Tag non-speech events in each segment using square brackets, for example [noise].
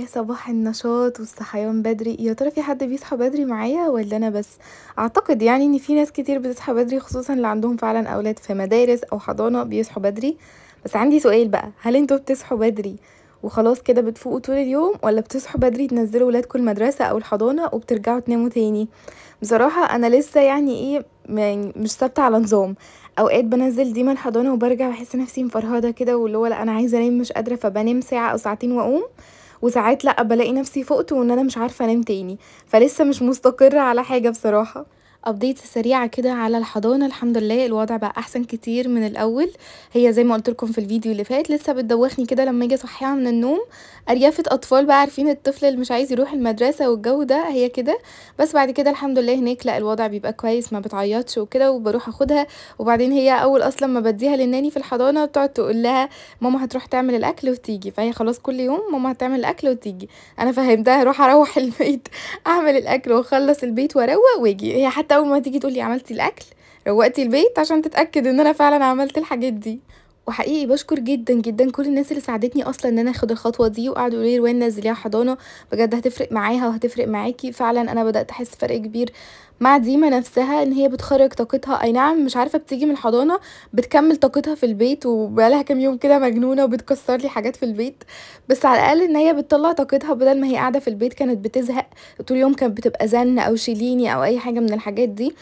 يا صباح النشاط والصحيان بدري يا ترى في حد بيصحى بدري معايا ولا انا بس اعتقد يعني ان في ناس كتير بتصحى بدري خصوصا اللي عندهم فعلا اولاد في مدارس او حضانه بيصحوا بدري بس عندي سؤال بقى هل انتوا بتصحوا بدري وخلاص كده بتفوقوا طول اليوم ولا بتصحوا بدري تنزلوا ولادكم المدرسه او الحضانه وبترجعوا تناموا تاني بصراحه انا لسه يعني ايه يعني مش ثابته على نظام اوقات بنزل ديما الحضانه وبرجع بحس نفسي مفرهده كده واللي هو لا انا عايزه انام مش قادره فبنام ساعه او ساعتين واقوم وساعات لا بلاقي نفسي فقت وان انا مش عارفه انام تاني فلسه مش مستقره على حاجه بصراحه ابديت سريعه كده على الحضانه الحمد لله الوضع بقى احسن كتير من الاول هي زي ما قلت لكم في الفيديو اللي فات لسه بتدوخني كده لما اجي اصحيها من النوم اريافه اطفال بقى عارفين الطفل اللي مش عايز يروح المدرسه والجو ده هي كده بس بعد كده الحمد لله هناك لا الوضع بيبقى كويس ما بتعيطش وكده وبروح اخدها وبعدين هي اول اصلا ما بديها للناني في الحضانه بتقعد تقول لها ماما هتروح تعمل الاكل وتيجي فهي خلاص كل يوم ماما هتعمل الاكل وتيجي انا فهمتها اروح اروح [laughs] البيت اعمل الاكل واخلص البيت واروق واجي هي حتى حتى اول ما تيجي تقولي عملتي الاكل روقتي البيت عشان تتاكد ان انا فعلا عملت الحاجات دي وحقيقي بشكر جدا جدا كل الناس اللي ساعدتني اصلا ان انا اخد الخطوه دي وقعدوا يقولوا لي روان نزليها حضانه بجد هتفرق معاها وهتفرق معاكي فعلا انا بدات احس فرق كبير مع ديما نفسها ان هي بتخرج طاقتها اي نعم مش عارفه بتيجي من الحضانه بتكمل طاقتها في البيت وبقالها كام يوم كده مجنونه وبتكسر لي حاجات في البيت بس على الاقل ان هي بتطلع طاقتها بدل ما هي قاعده في البيت كانت بتزهق طول اليوم كانت بتبقى زن او شيليني او اي حاجه من الحاجات دي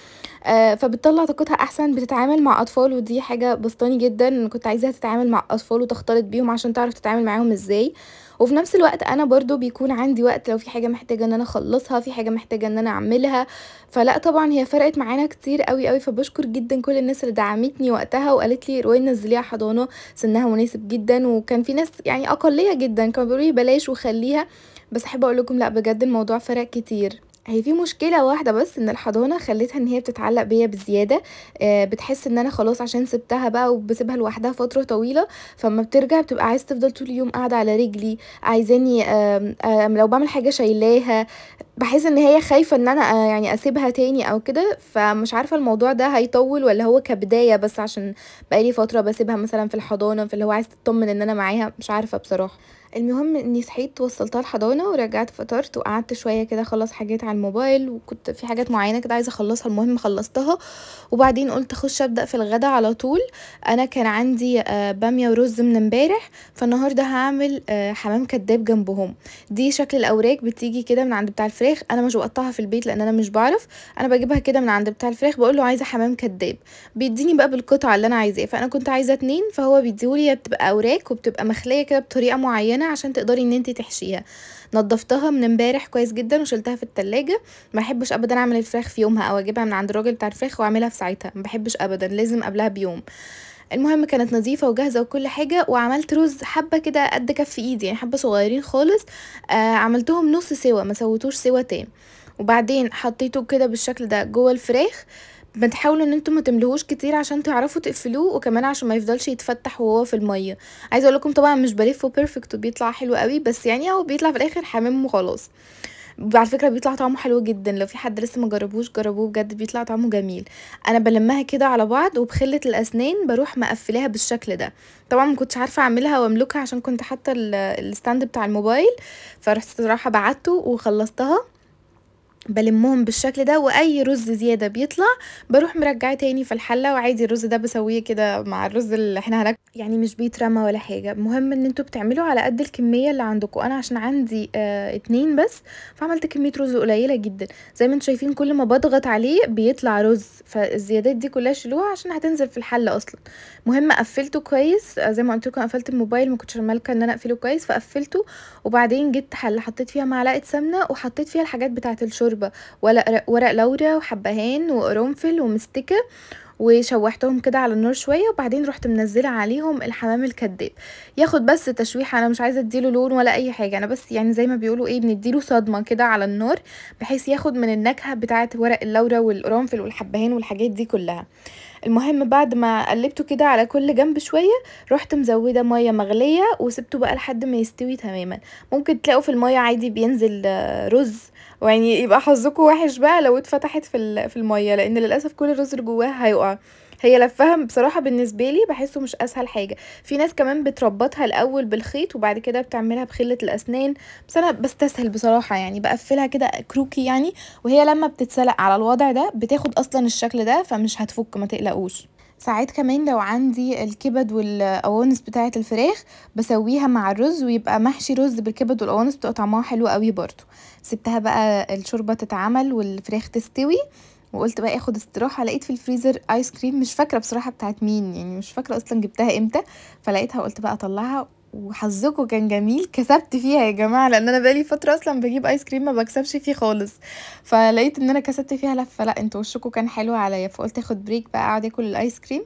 آه فبتطلع طاقتها احسن بتتعامل مع اطفال ودي حاجه بسطاني جدا كنت عايزاها تتعامل مع اطفال وتختلط بيهم عشان تعرف تتعامل معاهم ازاي وفي نفس الوقت انا برضو بيكون عندي وقت لو في حاجه محتاجه ان انا اخلصها في حاجه محتاجه ان انا اعملها فلا طبعا هي فرقت معانا كتير قوي قوي فبشكر جدا كل الناس اللي دعمتني وقتها وقالت لي روين نزليها حضانه سنها مناسب جدا وكان في ناس يعني اقليه جدا كانوا بيقولوا بلاش وخليها بس احب اقول لكم لا بجد الموضوع فرق كتير هي في مشكلة واحدة بس ان الحضانة خلتها ان هي بتتعلق بيا بزيادة آه، بتحس ان انا خلاص عشان سبتها بقى وبسيبها لوحدها فترة طويلة فما بترجع بتبقى عايز تفضل طول اليوم قاعدة على رجلي عايزاني لو بعمل حاجة شايلاها بحس ان هي خايفة ان انا آه، يعني اسيبها تاني او كده فمش عارفة الموضوع ده هيطول ولا هو كبداية بس عشان بقالي فترة بسيبها مثلا في الحضانة فاللي هو عايز تطمن ان انا معاها مش عارفة بصراحة المهم اني صحيت وصلتها الحضانه ورجعت فطرت وقعدت شويه كده اخلص حاجات على الموبايل وكنت في حاجات معينه كده عايزه اخلصها المهم خلصتها وبعدين قلت اخش ابدا في الغدا على طول انا كان عندي آه، باميه ورز من امبارح فالنهارده هعمل آه، حمام كداب جنبهم دي شكل الاوراق بتيجي كده من عند بتاع الفراخ انا مش بقطعها في البيت لان انا مش بعرف انا بجيبها كده من عند بتاع الفراخ بقول له عايزه حمام كداب بيديني بقى بالقطعه اللي انا عايزاها فانا كنت عايزه اتنين فهو بيديهولي بتبقى اوراق وبتبقى مخليه كده بطريقه معينه معينه عشان تقدري ان انت تحشيها نضفتها من امبارح كويس جدا وشلتها في التلاجة ما بحبش ابدا اعمل الفراخ في يومها او اجيبها من عند الراجل بتاع الفراخ واعملها في ساعتها ما بحبش ابدا لازم قبلها بيوم المهم كانت نظيفه وجاهزه وكل حاجه وعملت رز حبه كده قد كف ايدي يعني حبه صغيرين خالص آه عملتهم نص سوا ما سويتوش سوا تام وبعدين حطيته كده بالشكل ده جوه الفراخ آه بتحاولوا ان انتم ما تملوهوش كتير عشان تعرفوا تقفلوه وكمان عشان ما يفضلش يتفتح وهو في الميه عايزه اقول لكم طبعا مش بلفه بيرفكت وبيطلع حلو قوي بس يعني هو بيطلع في الاخر حمام وخلاص على فكره بيطلع طعمه حلو جدا لو في حد لسه ما جربوش جربوه بجد بيطلع طعمه جميل انا بلمها كده على بعض وبخله الاسنان بروح مقفلاها بالشكل ده طبعا ما كنتش عارفه اعملها واملكها عشان كنت حاطه الستاند بتاع الموبايل فرحت صراحه بعته وخلصتها بلمهم بالشكل ده واي رز زياده بيطلع بروح مرجعه تاني في الحله وعادي الرز ده بسويه كده مع الرز اللي احنا هناك يعني مش بيترمى ولا حاجه المهم ان انتوا بتعملوا على قد الكميه اللي عندكم انا عشان عندي اه اتنين بس فعملت كميه رز قليله جدا زي ما انتوا شايفين كل ما بضغط عليه بيطلع رز فالزيادات دي كلها شيلوها عشان هتنزل في الحله اصلا المهم قفلته كويس آه، زي ما قلت لكم قفلت الموبايل ما كنتش مالكه ان انا اقفله كويس فقفلته وبعدين جبت حله حطيت فيها معلقه سمنه وحطيت فيها الحاجات بتاعه الشرب شوربه ورق لورا وحبهان وقرنفل ومستكه وشوحتهم كده على النار شويه وبعدين رحت منزله عليهم الحمام الكداب ياخد بس تشويحه انا مش عايزه اديله لون ولا اي حاجه انا بس يعني زي ما بيقولوا ايه بنديله صدمه كده على النار بحيث ياخد من النكهه بتاعه ورق اللورا والقرنفل والحبهان والحاجات دي كلها المهم بعد ما قلبته كده على كل جنب شويه رحت مزوده ميه مغليه وسبته بقى لحد ما يستوي تماما ممكن تلاقوا في الميه عادي بينزل رز يعني يبقى حظكم وحش بقى لو اتفتحت في في الميه لان للاسف كل الرز اللي جواها هيقع هي لفها بصراحه بالنسبه لي بحسه مش اسهل حاجه في ناس كمان بتربطها الاول بالخيط وبعد كده بتعملها بخله الاسنان بس انا بستسهل بصراحه يعني بقفلها كده كروكي يعني وهي لما بتتسلق على الوضع ده بتاخد اصلا الشكل ده فمش هتفك ما تقلقوش ساعات كمان لو عندي الكبد والقوانص بتاعه الفراخ بسويها مع الرز ويبقى محشي رز بالكبد والقوانص بتبقى طعمها حلو قوي برضو سبتها بقى الشوربه تتعمل والفراخ تستوي وقلت بقى اخد استراحه لقيت في الفريزر ايس كريم مش فاكره بصراحه بتاعت مين يعني مش فاكره اصلا جبتها امتى فلقيتها وقلت بقى اطلعها وحظكم كان جميل كسبت فيها يا جماعه لان انا بقالي فتره اصلا بجيب ايس كريم ما بكسبش فيه خالص فلقيت ان انا كسبت فيها لفه لا انتوا وشكم كان حلو عليا فقلت اخد بريك بقى اقعد اكل الايس كريم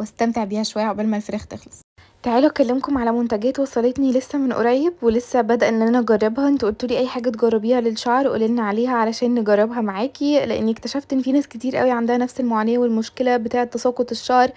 واستمتع بيها شويه عقبال ما الفراخ تخلص تعالوا اكلمكم على منتجات وصلتني لسه من قريب ولسه بدأ ان انا اجربها انتوا لي اي حاجه تجربيها للشعر قوليلنا عليها علشان نجربها معاكي لاني اكتشفت ان في ناس كتير قوي عندها نفس المعاناه والمشكله بتاعه تساقط الشعر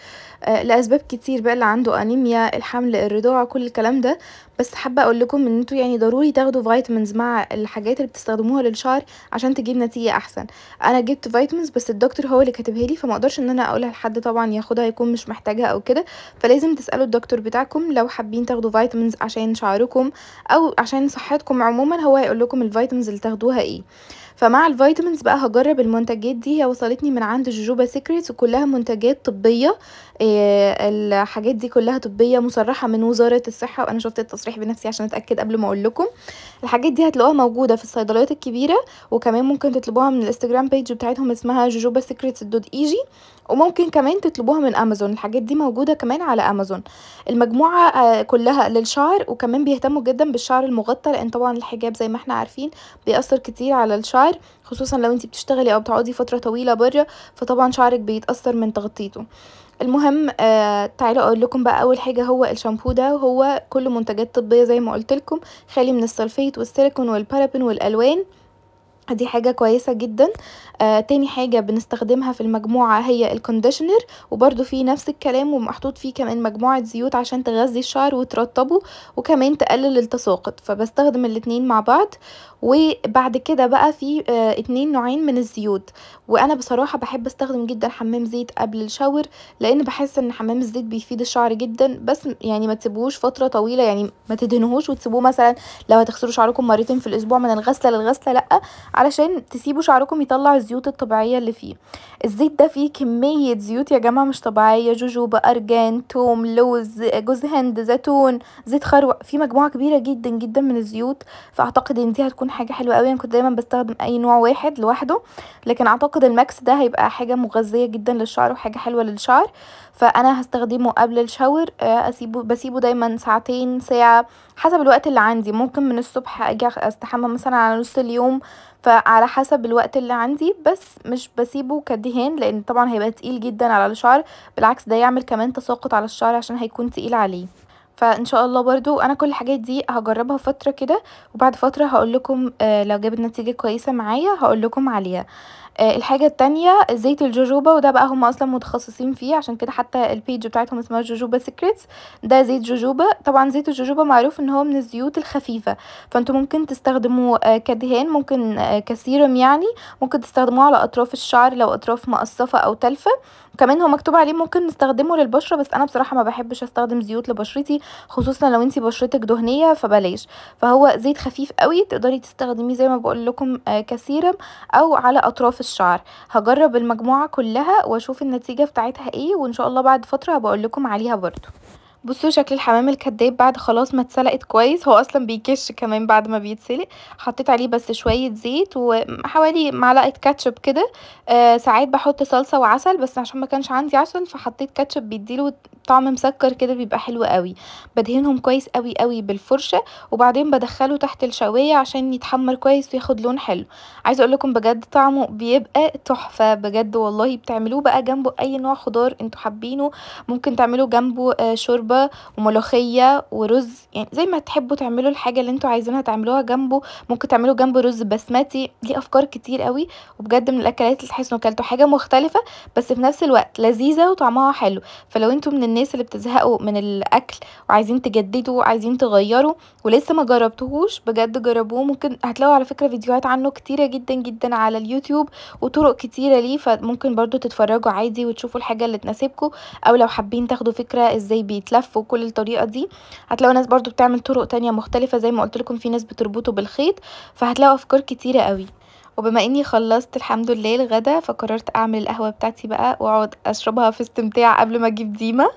آه لاسباب كتير بقى اللي عنده انيميا الحمل الرضاعه كل الكلام ده بس حابه اقول لكم ان انتوا يعني ضروري تاخدوا فيتامينز مع الحاجات اللي بتستخدموها للشعر عشان تجيب نتيجه احسن انا جبت فيتامينز بس الدكتور هو اللي كاتبها لي فما اقدرش ان انا اقولها لحد طبعا ياخدها يكون مش محتاجها او كده فلازم تسالوا الدكتور بتاعكم لو حابين تاخدوا فيتامينز عشان شعركم او عشان صحتكم عموما هو هيقول لكم الفيتامينز اللي تاخدوها ايه فمع الفيتامينز بقى هجرب المنتجات دي هي وصلتني من عند جوجوبا سيكريتس وكلها منتجات طبيه آه، الحاجات دي كلها طبيه مصرحه من وزاره الصحه وانا شفت التصريح بنفسي عشان اتاكد قبل ما اقول لكم الحاجات دي هتلاقوها موجوده في الصيدليات الكبيره وكمان ممكن تطلبوها من الانستجرام بيج بتاعتهم اسمها جوجوبا سيكريتس دوت ايجي وممكن كمان تطلبوها من امازون الحاجات دي موجوده كمان على امازون المجموعه آه، كلها للشعر وكمان بيهتموا جدا بالشعر المغطى لان طبعا الحجاب زي ما احنا عارفين بيأثر كتير على الشعر خصوصا لو انت بتشتغلي او بتقعدي فتره طويله بره فطبعا شعرك بيتأثر من تغطيته المهم آه تعالوا اقول لكم بقى اول حاجه هو الشامبو ده هو كله منتجات طبيه زي ما قلت لكم خالي من السلفيت والسيليكون والبارابين والالوان دي حاجة كويسة جدا آه تاني حاجة بنستخدمها في المجموعة هي الكونديشنر وبرضو فيه نفس الكلام ومحطوط فيه كمان مجموعة زيوت عشان تغذي الشعر وترطبه وكمان تقلل التساقط فبستخدم الاتنين مع بعض وبعد كده بقى في آه اتنين نوعين من الزيوت وانا بصراحة بحب استخدم جدا حمام زيت قبل الشاور لان بحس ان حمام الزيت بيفيد الشعر جدا بس يعني ما تسيبوهوش فترة طويلة يعني ما تدهنهوش وتسيبوه مثلا لو هتغسلوا شعركم مرتين في الاسبوع من الغسلة للغسلة لأ علشان تسيبوا شعركم يطلع الزيوت الطبيعية اللي فيه الزيت ده فيه كمية زيوت يا جماعة مش طبيعية جوجوبا أرجان توم لوز جوز هند زيتون زيت خروع في مجموعة كبيرة جدا جدا من الزيوت فأعتقد إن دي هتكون حاجة حلوة قوي أنا كنت دايما بستخدم أي نوع واحد لوحده لكن أعتقد الماكس ده هيبقى حاجة مغذية جدا للشعر وحاجة حلوة للشعر فأنا هستخدمه قبل الشاور آه، أسيبه بسيبه دايما ساعتين ساعة حسب الوقت اللي عندي ممكن من الصبح أجي أستحمى مثلا على نص اليوم فعلى حسب الوقت اللي عندي بس مش بسيبه كدهان لان طبعا هيبقى تقيل جدا على الشعر بالعكس ده يعمل كمان تساقط على الشعر عشان هيكون تقيل عليه فان شاء الله برضو انا كل الحاجات دي هجربها فتره كده وبعد فتره هقول لكم آه، لو جابت نتيجه كويسه معايا هقول لكم عليها آه، الحاجه التانية زيت الجوجوبا وده بقى هم اصلا متخصصين فيه عشان كده حتى البيج بتاعتهم اسمها جوجوبا سيكريتس ده زيت جوجوبا طبعا زيت الجوجوبا معروف ان هو من الزيوت الخفيفه فانتوا ممكن تستخدموه آه، كدهان ممكن كسيرم يعني ممكن تستخدموه على اطراف الشعر لو اطراف مقصفه او تلفه كمان هو مكتوب عليه ممكن نستخدمه للبشره بس انا بصراحه ما بحبش استخدم زيوت لبشرتي خصوصا لو انتي بشرتك دهنيه فبلاش فهو زيت خفيف قوي تقدري تستخدميه زي ما بقول لكم آه، كسيرم او على اطراف الشعر هجرب المجموعه كلها واشوف النتيجه بتاعتها ايه وان شاء الله بعد فتره هبقول لكم عليها برده بصوا شكل الحمام الكداب بعد خلاص ما اتسلقت كويس هو اصلا بيكش كمان بعد ما بيتسلق حطيت عليه بس شويه زيت وحوالي معلقه كاتشب كده آه ساعات بحط صلصه وعسل بس عشان ما كانش عندي عسل فحطيت كاتشب بيديله طعم مسكر كده بيبقى حلو قوي بدهنهم كويس قوي قوي بالفرشه وبعدين بدخله تحت الشوايه عشان يتحمر كويس وياخد لون حلو عايزه اقول لكم بجد طعمه بيبقى تحفه بجد والله بتعملوه بقى جنبه اي نوع خضار انتوا حابينه ممكن تعملوا جنبه آه، شوربه وملوخية ورز يعني زي ما تحبوا تعملوا الحاجة اللي انتوا عايزينها تعملوها جنبه ممكن تعملوا جنبه رز بسمتي ليه افكار كتير قوي وبجد من الاكلات اللي تحسوا اكلتوا حاجة مختلفة بس في نفس الوقت لذيذة وطعمها حلو فلو انتوا من الناس اللي بتزهقوا من الاكل وعايزين تجددوا وعايزين تغيروا ولسه ما جربتوهوش بجد جربوه ممكن هتلاقوا على فكرة فيديوهات عنه كتيرة جدا جدا على اليوتيوب وطرق كتيرة ليه فممكن برضو تتفرجوا عادي وتشوفوا الحاجة اللي تناسبكم او لو حابين تاخدوا فكرة ازاي بيتلف الحف وكل الطريقه دي هتلاقوا ناس برضو بتعمل طرق تانية مختلفه زي ما قلت لكم في ناس بتربطه بالخيط فهتلاقوا افكار كتيره قوي وبما اني خلصت الحمد لله الغدا فقررت اعمل القهوه بتاعتي بقى واقعد اشربها في استمتاع قبل ما اجيب ديما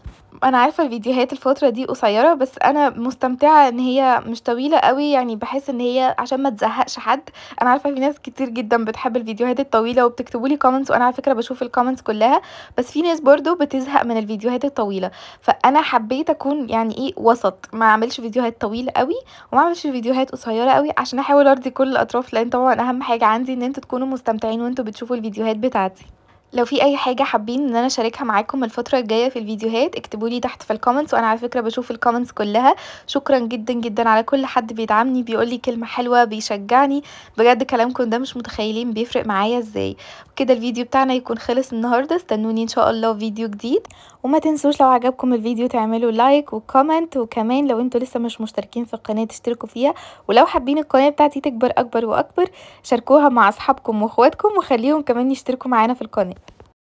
انا عارفه الفيديوهات الفتره دي قصيره بس انا مستمتعه ان هي مش طويله قوي يعني بحس ان هي عشان ما تزهقش حد انا عارفه في ناس كتير جدا بتحب الفيديوهات الطويله وبتكتبوا لي كومنتس وانا على فكره بشوف الكومنتس كلها بس في ناس برضو بتزهق من الفيديوهات الطويله فانا حبيت اكون يعني ايه وسط ما اعملش فيديوهات طويله قوي وما اعملش فيديوهات قصيره قوي عشان احاول ارضي كل الاطراف لان طبعا اهم حاجه عندي ان انتوا تكونوا مستمتعين وانتوا بتشوفوا الفيديوهات بتاعتي لو في اي حاجه حابين ان انا اشاركها معاكم الفتره الجايه في الفيديوهات اكتبولي تحت في الكومنتس وانا على فكره بشوف الكومنتس كلها شكرا جدا جدا على كل حد بيدعمني بيقولي كلمه حلوه بيشجعني بجد كلامكم ده مش متخيلين بيفرق معايا ازاي كده الفيديو بتاعنا يكون خلص النهارده استنوني ان شاء الله فيديو جديد وما تنسوش لو عجبكم الفيديو تعملوا لايك وكومنت وكمان لو انتوا لسه مش مشتركين في القناه تشتركوا فيها ولو حابين القناه بتاعتي تكبر اكبر واكبر شاركوها مع اصحابكم واخواتكم وخليهم كمان يشتركوا معانا في القناه